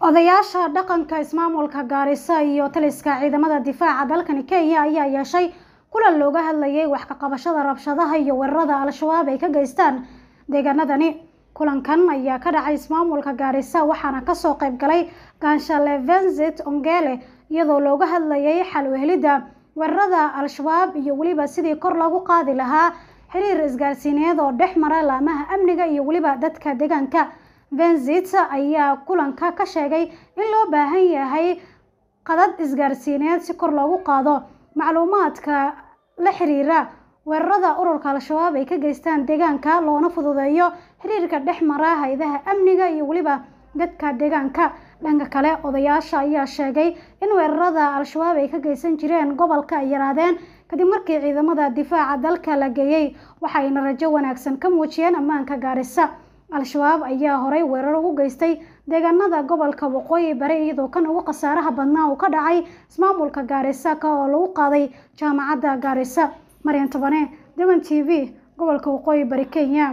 odayaasha dhaqanka ismaamulka gaarisa iyo taliska ciidamada difaaca dalkani kenya ayaa yeeshay kulan looga hadlayay wax ka qabashada rabshadaha iyo weerarada al-shabaab ay ka geystaan deegaanadani kulankan ayaa ka dhacay ismaamulka gaarisa waxaana kasoo qayb galay ganshalle venzit ongele iyadoo looga hadlayay xal wehelidda weerarada al-shabaab iyo weliba sidii kor lagu qaadi lahaa xiriir isgaarsiineed oo dhex mara laamaha amniga iyo weliba dadka deegaanka benzit ayaa kulanka ka sheegay in loo baahan yahay qadad isgaarsiineed si kor loogu qaado macluumaadka la xiriira weerarada ururka al-shabaab ay ka geystaan deegaanka loona fududeeyo xiriirka dhex mara hay-adaha amniga iyo weliba dadka deegaanka dhanka kale odayaasha ayaa sheegay in weerarada al-shabaab ay ka geysan jireen gobolka ay yaraadeen kadib markii ciidamada difaaca dalka la geeyey waxayna rajo wanaagsan ka muujiyeen ammaanka gaarisa al-shabaab ayaa horey weerar ugu geystay deegaanada gobolka waqooyi bari iyadoo kan ugu khasaaraha badnaa uu ka dhacay ismaamulka gaarisa ka oo lagu qaaday jaamacadda gaarisa maryan tobane dewan t v gobolka waqooyi bari kenya